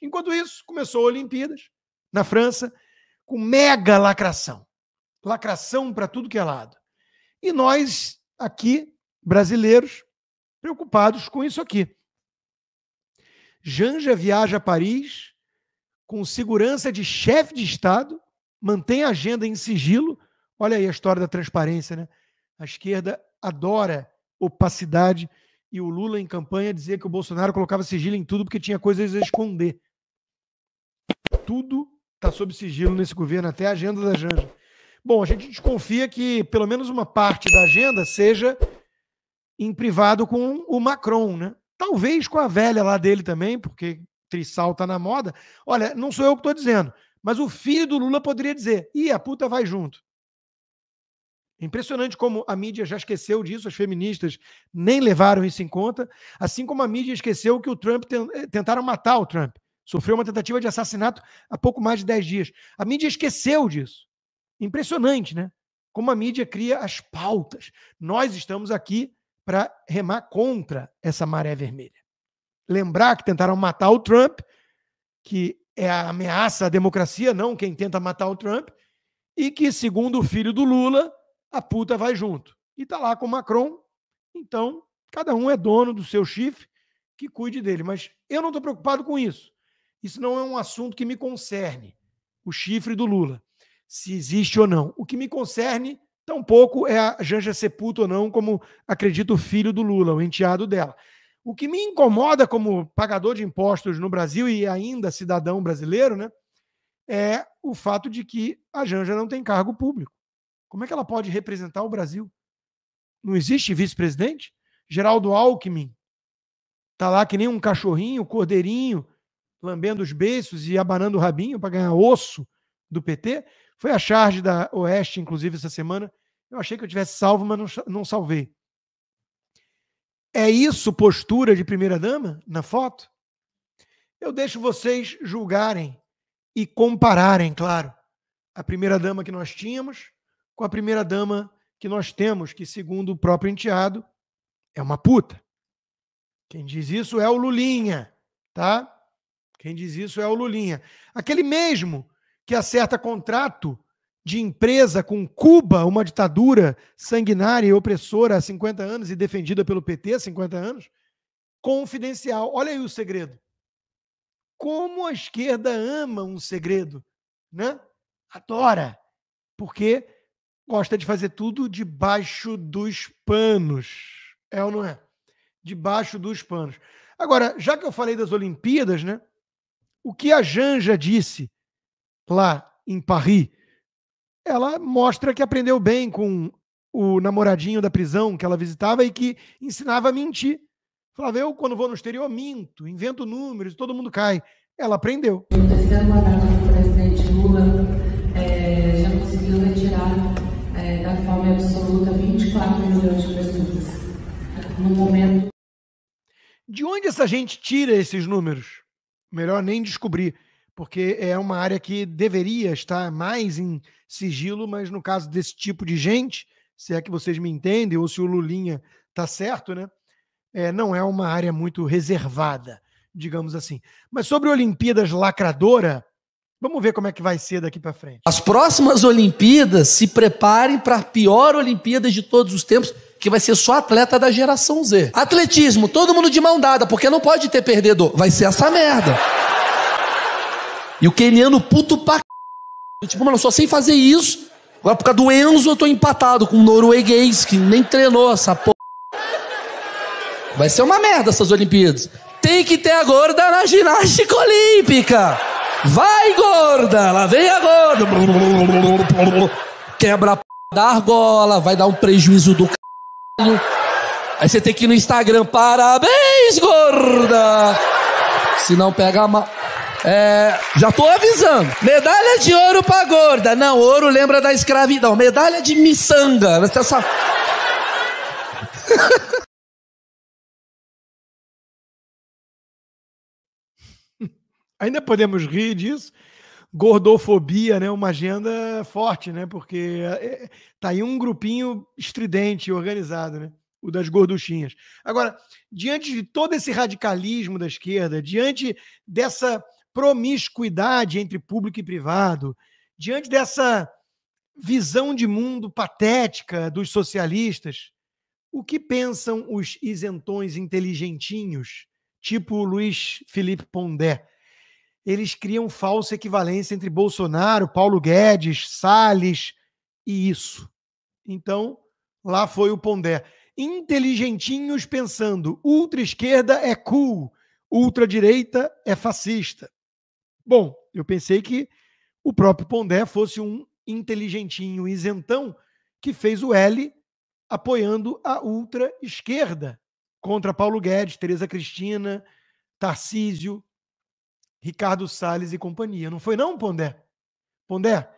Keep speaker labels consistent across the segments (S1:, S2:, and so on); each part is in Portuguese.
S1: Enquanto isso, começou a Olimpíadas, na França, com mega lacração. Lacração para tudo que é lado. E nós, aqui, brasileiros, preocupados com isso aqui. Janja viaja a Paris com segurança de chefe de Estado, mantém a agenda em sigilo. Olha aí a história da transparência, né? A esquerda adora opacidade e o Lula em campanha dizia que o Bolsonaro colocava sigilo em tudo porque tinha coisas a esconder. Tudo está sob sigilo nesse governo, até a agenda da Janja. Bom, a gente desconfia que pelo menos uma parte da agenda seja em privado com o Macron, né? Talvez com a velha lá dele também, porque Trissal tá na moda. Olha, não sou eu que estou dizendo, mas o filho do Lula poderia dizer: e a puta vai junto. Impressionante como a mídia já esqueceu disso, as feministas nem levaram isso em conta, assim como a mídia esqueceu que o Trump eh, tentaram matar o Trump. Sofreu uma tentativa de assassinato há pouco mais de 10 dias. A mídia esqueceu disso. Impressionante, né? Como a mídia cria as pautas. Nós estamos aqui para remar contra essa maré vermelha. Lembrar que tentaram matar o Trump, que é a ameaça à democracia, não quem tenta matar o Trump, e que, segundo o filho do Lula, a puta vai junto. E tá lá com o Macron. Então, cada um é dono do seu chifre, que cuide dele. Mas eu não estou preocupado com isso. Isso não é um assunto que me concerne, o chifre do Lula, se existe ou não. O que me concerne, tampouco, é a Janja Sepulto ou não, como acredita o filho do Lula, o enteado dela. O que me incomoda como pagador de impostos no Brasil e ainda cidadão brasileiro, né, é o fato de que a Janja não tem cargo público. Como é que ela pode representar o Brasil? Não existe vice-presidente? Geraldo Alckmin está lá que nem um cachorrinho, cordeirinho, lambendo os beiços e abanando o rabinho para ganhar osso do PT. Foi a charge da Oeste, inclusive, essa semana. Eu achei que eu tivesse salvo, mas não, não salvei. É isso postura de primeira-dama na foto? Eu deixo vocês julgarem e compararem, claro, a primeira-dama que nós tínhamos com a primeira-dama que nós temos, que, segundo o próprio enteado, é uma puta. Quem diz isso é o Lulinha, tá? Quem diz isso é o Lulinha. Aquele mesmo que acerta contrato de empresa com Cuba, uma ditadura sanguinária e opressora há 50 anos e defendida pelo PT há 50 anos, confidencial. Olha aí o segredo. Como a esquerda ama um segredo, né? Adora, porque gosta de fazer tudo debaixo dos panos. É ou não é? Debaixo dos panos. Agora, já que eu falei das Olimpíadas, né? o que a Janja disse lá em Paris, ela mostra que aprendeu bem com o namoradinho da prisão que ela visitava e que ensinava a mentir. Falava, eu quando vou no exterior minto, invento números, e todo mundo cai. Ela aprendeu. O terceiro mandato do presidente Lula é, já conseguiu retirar é, da fome absoluta 24 milhões de pessoas. No momento. De onde essa gente tira esses números? melhor nem descobrir, porque é uma área que deveria estar mais em sigilo, mas no caso desse tipo de gente, se é que vocês me entendem, ou se o Lulinha tá certo, né? É, não é uma área muito reservada, digamos assim. Mas sobre Olimpíadas lacradora, vamos ver como é que vai ser daqui para frente.
S2: As próximas Olimpíadas se preparem para a pior Olimpíada de todos os tempos que vai ser só atleta da geração Z. Atletismo, todo mundo de mão dada, porque não pode ter perdedor. Vai ser essa merda. E o keniano puto pra c... Tipo, mano, eu só sem fazer isso. Agora por causa do Enzo eu tô empatado com o norueguês, que nem treinou essa porra. Vai ser uma merda essas Olimpíadas. Tem que ter a gorda na ginástica olímpica. Vai, gorda! Lá vem a gorda! Quebra a p... da argola, vai dar um prejuízo do c... Aí você tem que ir no Instagram, parabéns, gorda! Se não pega mal. É, já tô avisando. Medalha de ouro pra gorda. Não, ouro lembra da escravidão. Medalha de miçanga. Essa... Ainda
S1: podemos rir disso? gordofobia, né? Uma agenda forte, né? Porque é, é, tá aí um grupinho estridente, organizado, né? O das gorduchinhas. Agora, diante de todo esse radicalismo da esquerda, diante dessa promiscuidade entre público e privado, diante dessa visão de mundo patética dos socialistas, o que pensam os isentões inteligentinhos, tipo Luiz Felipe Pondé? eles criam falsa equivalência entre Bolsonaro, Paulo Guedes, Salles e isso. Então, lá foi o Pondé. Inteligentinhos pensando, ultra-esquerda é cool, ultra-direita é fascista. Bom, eu pensei que o próprio Pondé fosse um inteligentinho isentão que fez o L apoiando a ultra-esquerda contra Paulo Guedes, Tereza Cristina, Tarcísio, Ricardo Salles e companhia. Não foi não, Pondé? Pondé,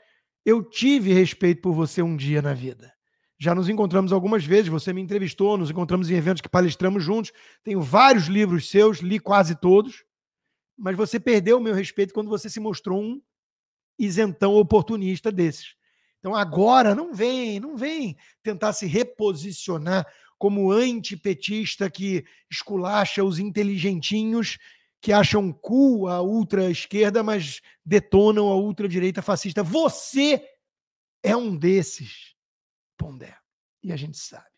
S1: eu tive respeito por você um dia na vida. Já nos encontramos algumas vezes, você me entrevistou, nos encontramos em eventos que palestramos juntos. Tenho vários livros seus, li quase todos. Mas você perdeu o meu respeito quando você se mostrou um isentão oportunista desses. Então agora não vem, não vem tentar se reposicionar como antipetista que esculacha os inteligentinhos que acham cool a ultra-esquerda, mas detonam a ultra-direita fascista. Você é um desses, Pondé. E a gente sabe.